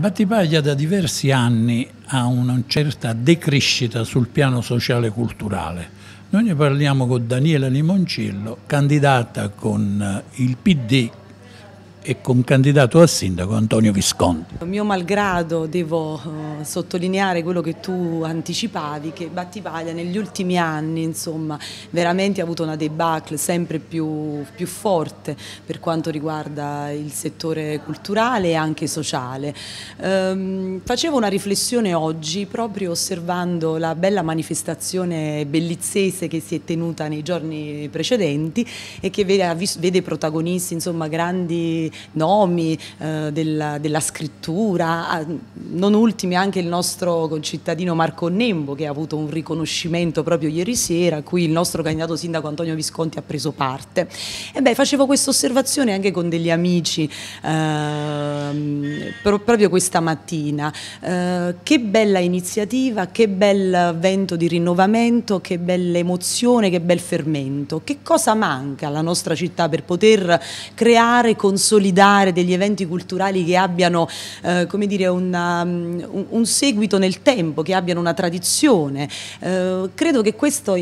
Battipaglia da diversi anni ha una certa decrescita sul piano sociale e culturale. Noi ne parliamo con Daniela Limoncello, candidata con eh, il PD e con candidato a sindaco Antonio Visconti. Mio malgrado devo eh, sottolineare quello che tu anticipavi, che Battipaglia negli ultimi anni insomma, veramente ha avuto una debacle sempre più, più, forte per quanto riguarda il settore culturale e anche sociale. Um, facevo una riflessione oggi proprio osservando la bella manifestazione bellizzese che si è tenuta nei giorni precedenti e che vede, vede protagonisti insomma, grandi nomi eh, della, della, scrittura, ah, non ultimi anche il nostro concittadino Marco Nembo che ha avuto un riconoscimento proprio ieri sera, a cui il nostro candidato sindaco Antonio Visconti ha preso parte. E beh, facevo questa osservazione anche con degli amici. Eh, proprio questa mattina. Eh, che bella iniziativa, che bel vento di rinnovamento, che bella emozione, che bel fermento. Che cosa manca alla nostra città per poter creare, consolidare degli eventi culturali che abbiano eh, dire, una, um, un, un, seguito nel tempo, che abbiano una tradizione? Eh, credo che questo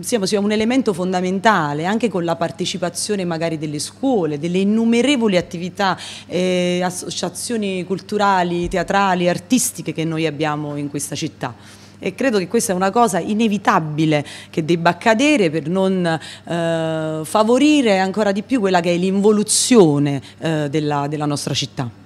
sia, sia un elemento fondamentale, anche con la partecipazione magari delle scuole, delle innumerevoli attività e eh, associazioni manifestazioni culturali, teatrali, artistiche che noi abbiamo in questa città e credo che questa è una cosa inevitabile che debba accadere per non eh, favorire ancora di più quella che è l'involuzione eh, della, della nostra città.